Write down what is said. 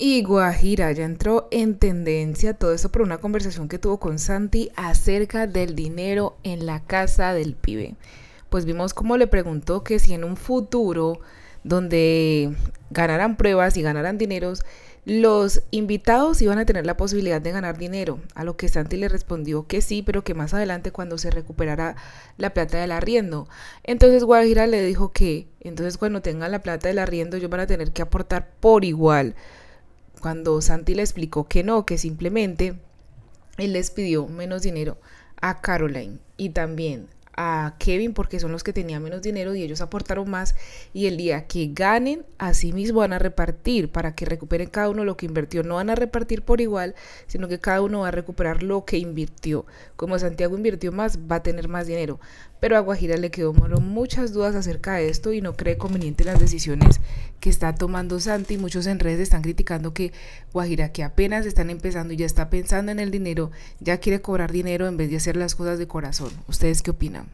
Y Guajira ya entró en tendencia, todo eso por una conversación que tuvo con Santi acerca del dinero en la casa del pibe. Pues vimos cómo le preguntó que si en un futuro donde ganaran pruebas y ganaran dineros, los invitados iban a tener la posibilidad de ganar dinero, a lo que Santi le respondió que sí, pero que más adelante cuando se recuperara la plata del arriendo. Entonces Guajira le dijo que entonces cuando tengan la plata del arriendo ellos van a tener que aportar por igual cuando Santi le explicó que no, que simplemente él les pidió menos dinero a Caroline y también a Kevin porque son los que tenían menos dinero y ellos aportaron más y el día que ganen, así mismo van a repartir para que recuperen cada uno lo que invirtió. No van a repartir por igual, sino que cada uno va a recuperar lo que invirtió. Como Santiago invirtió más, va a tener más dinero. Pero a Guajira le quedó muchas dudas acerca de esto y no cree conveniente las decisiones que está tomando Santi. Muchos en redes están criticando que Guajira, que apenas están empezando y ya está pensando en el dinero, ya quiere cobrar dinero en vez de hacer las cosas de corazón. ¿Ustedes qué opinan?